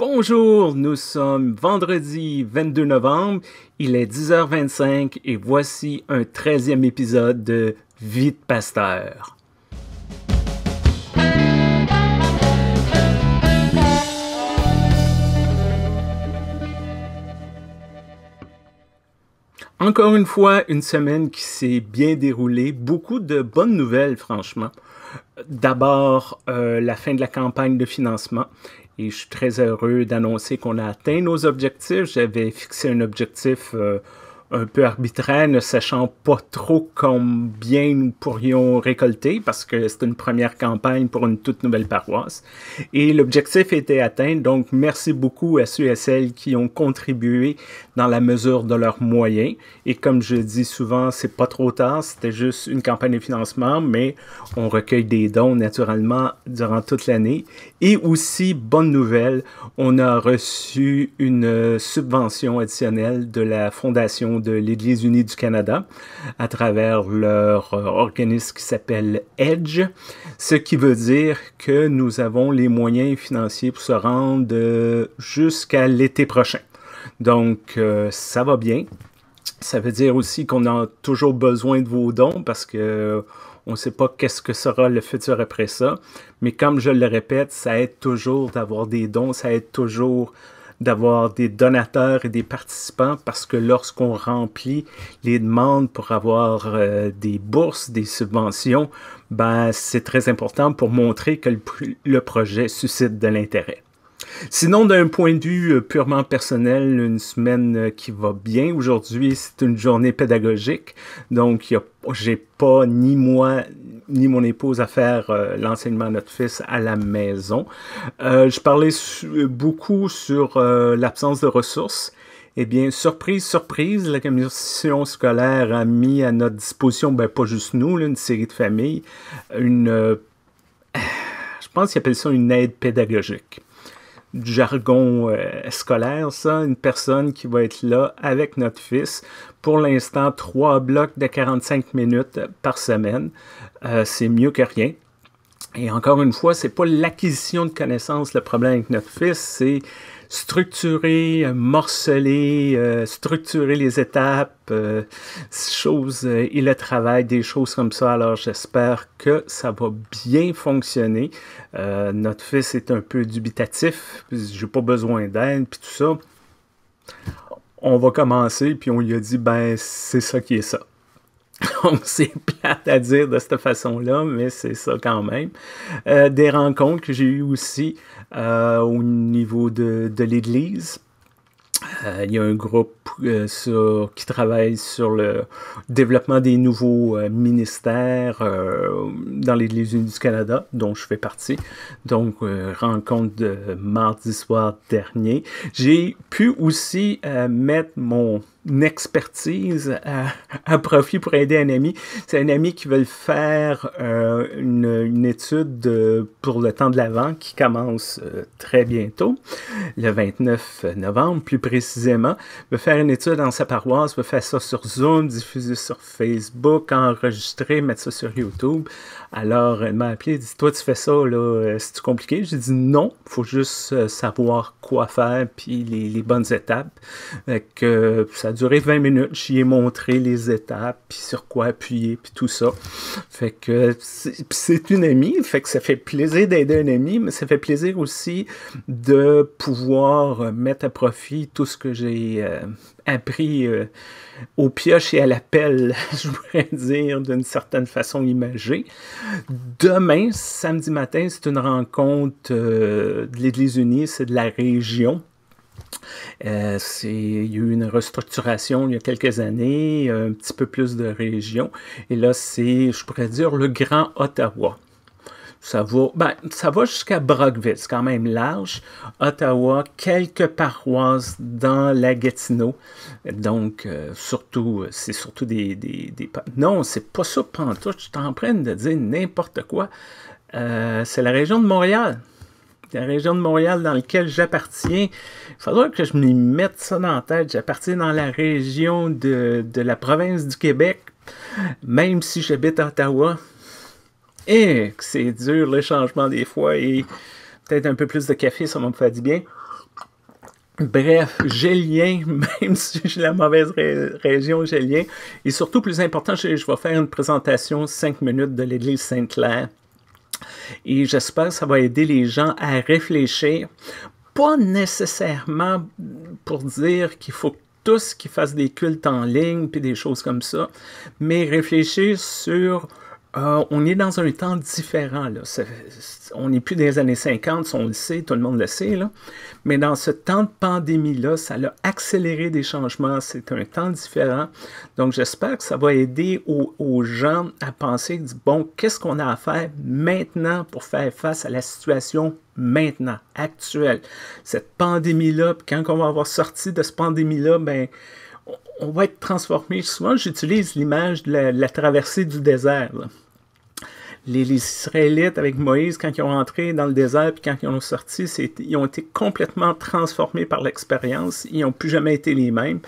Bonjour, nous sommes vendredi 22 novembre, il est 10h25 et voici un 13e épisode de Vite Pasteur. Encore une fois, une semaine qui s'est bien déroulée, beaucoup de bonnes nouvelles franchement d'abord euh, la fin de la campagne de financement et je suis très heureux d'annoncer qu'on a atteint nos objectifs. J'avais fixé un objectif euh, un peu arbitraire, ne sachant pas trop combien nous pourrions récolter, parce que c'est une première campagne pour une toute nouvelle paroisse. Et l'objectif était atteint, donc merci beaucoup à ceux et celles qui ont contribué dans la mesure de leurs moyens. Et comme je dis souvent, c'est pas trop tard, c'était juste une campagne de financement, mais on recueille des dons naturellement durant toute l'année. Et aussi, bonne nouvelle, on a reçu une subvention additionnelle de la Fondation de l'Église unie du Canada à travers leur euh, organisme qui s'appelle EDGE, ce qui veut dire que nous avons les moyens financiers pour se rendre jusqu'à l'été prochain. Donc, euh, ça va bien. Ça veut dire aussi qu'on a toujours besoin de vos dons parce que on ne sait pas qu'est-ce que sera le futur après ça. Mais comme je le répète, ça aide toujours d'avoir des dons, ça aide toujours d'avoir des donateurs et des participants parce que lorsqu'on remplit les demandes pour avoir euh, des bourses, des subventions, ben, c'est très important pour montrer que le projet suscite de l'intérêt. Sinon, d'un point de vue euh, purement personnel, une semaine euh, qui va bien. Aujourd'hui, c'est une journée pédagogique, donc n'ai pas ni moi ni mon épouse à faire euh, l'enseignement à notre fils à la maison. je parlais beaucoup sur l'absence de ressources. Eh bien, surprise, surprise, la commission scolaire a mis à notre disposition, ben, pas juste nous, une série de familles, une... je pense qu'ils appellent ça une aide pédagogique du jargon euh, scolaire, ça, une personne qui va être là avec notre fils. Pour l'instant, trois blocs de 45 minutes par semaine. Euh, c'est mieux que rien. Et encore une fois, c'est pas l'acquisition de connaissances le problème avec notre fils, c'est structurer, euh, morceler, euh, structurer les étapes, euh, choses et le travail, des choses comme ça. Alors j'espère que ça va bien fonctionner. notre fils est un peu dubitatif, j'ai pas besoin d'aide, puis tout ça. On va commencer, puis on lui a dit, ben c'est ça qui est ça. On c'est plate à dire de cette façon-là, mais c'est ça quand même. Euh, des rencontres que j'ai eues aussi euh, au niveau de, de l'Église. Euh, il y a un groupe qui travaille sur le développement des nouveaux ministères dans l'Église du Canada, dont je fais partie. Donc, rencontre de mardi soir dernier. J'ai pu aussi mettre mon, une expertise à, profit pour aider un ami. C'est un ami qui veut faire euh, une, étude pour le temps de l'Avent qui commence euh, très bientôt, le 29 novembre plus précisément. Il veut faire une étude dans sa paroisse, veut faire ça sur Zoom, diffuser sur Facebook, enregistrer, mettre ça sur YouTube. Alors, elle m'a appelé, et dit Toi, tu fais ça, là, euh, c'est compliqué J'ai dit Non, il faut juste savoir quoi faire, puis les, bonnes étapes. que ça 20 minutes. J'y ai montré les étapes, puis sur quoi appuyer, puis tout ça. Fait que c'est une amie, fait que ça fait plaisir d'aider un ami, mais ça fait plaisir aussi de pouvoir mettre à profit tout ce que j'ai euh, appris euh, au pioche et à l'appel, je voudrais dire, d'une certaine façon imagée. Demain, samedi matin, c'est une rencontre euh, de l'Église unie, c'est de la région. Euh, il y a eu une restructuration il y a quelques années, euh, un petit peu plus de régions. Et là, c'est, je pourrais dire, le Grand Ottawa. Ben, ça va, jusqu'à Brockville, c'est quand même large. Ottawa, quelques paroisses dans la Gatineau. Donc, euh, surtout, c'est surtout des, Non, c'est pas ça, Pantouche. je t'en de dire n'importe quoi. c'est la région de Montréal la région de Montréal dans laquelle j'appartiens. Il faudra que je m'y mette ça dans la tête. J'appartiens dans la région de, la province du Québec, même si j'habite à Ottawa. Et c'est dur le changement des fois et peut-être un peu plus de café, ça m'a fait du bien. Bref, j'ai lien, même si j'ai la mauvaise région, j'ai lien. Et surtout, plus important, je, je vais faire une présentation 5 minutes de l'église Sainte-Claire. Et j'espère que ça va aider les gens à réfléchir. Pas nécessairement pour dire qu'il faut tous qu'ils fassent des cultes en ligne, puis des choses comme ça, mais réfléchir sur euh, on est dans un temps différent. Là. on n'est plus des années 50, on le sait, tout le monde le sait. Là. Mais dans ce temps de pandémie-là, ça a accéléré des changements. C'est un temps différent. Donc, j'espère que ça va aider aux, gens à penser, bon, qu'est-ce qu'on a à faire maintenant pour faire face à la situation maintenant, actuelle. Cette pandémie-là, quand on va avoir sorti de cette pandémie-là, ben on va être transformé. Souvent, j'utilise l'image de la, traversée du désert. Les, Israélites avec Moïse, quand ils ont entré dans le désert puis quand ils ont sorti, ils ont été complètement transformés par l'expérience. Ils n'ont plus jamais été les mêmes.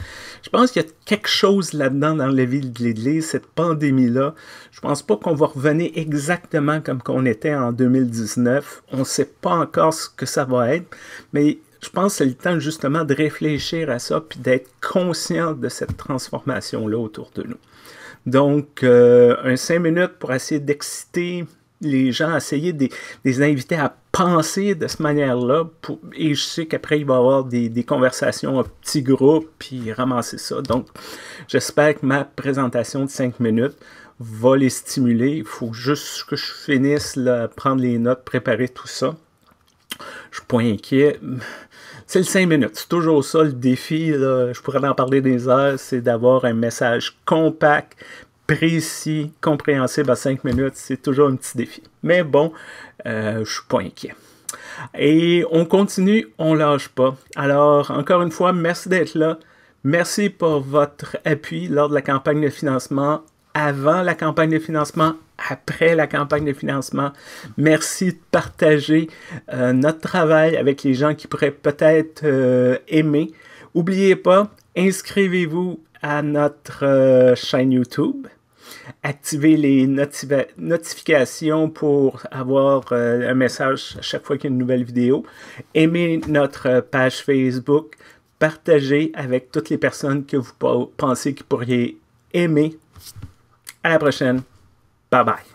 Je pense qu'il y a quelque chose là-dedans dans la vie de l'Église, cette pandémie-là. Je pense pas qu'on va revenir exactement comme qu'on était en 2019. On ne sait pas encore ce que ça va être, mais je pense que c'est le temps justement de réfléchir à ça, puis d'être conscient de cette transformation-là autour de nous. Donc, euh, un cinq minutes pour essayer d'exciter les gens, essayer de, les inviter à penser de cette manière-là. Et je sais qu'après, il va y avoir des, des, conversations en petits groupes, puis ramasser ça. Donc, j'espère que ma présentation de cinq minutes va les stimuler. Il faut juste que je finisse, prendre les notes, préparer tout ça. Je ne suis pas inquiet. C'est le 5 minutes. C'est toujours ça le défi. Je pourrais en parler des heures. C'est d'avoir un message compact, précis, compréhensible à 5 minutes. C'est toujours un petit défi. Mais bon, euh, je ne suis pas inquiet. Et on continue, on lâche pas. Alors, encore une fois, merci d'être là. Merci pour votre appui lors de la campagne de financement avant la campagne de financement, après la campagne de financement. Merci de partager euh, notre travail avec les gens qui pourraient peut-être euh, aimer. N'oubliez pas, inscrivez-vous à notre euh, chaîne YouTube. Activez les notifications pour avoir un message à chaque fois qu'il y a une nouvelle vidéo. Aimez notre page Facebook. Partagez avec toutes les personnes que vous pensez que pourriez aimer. À la prochaine. Bye bye.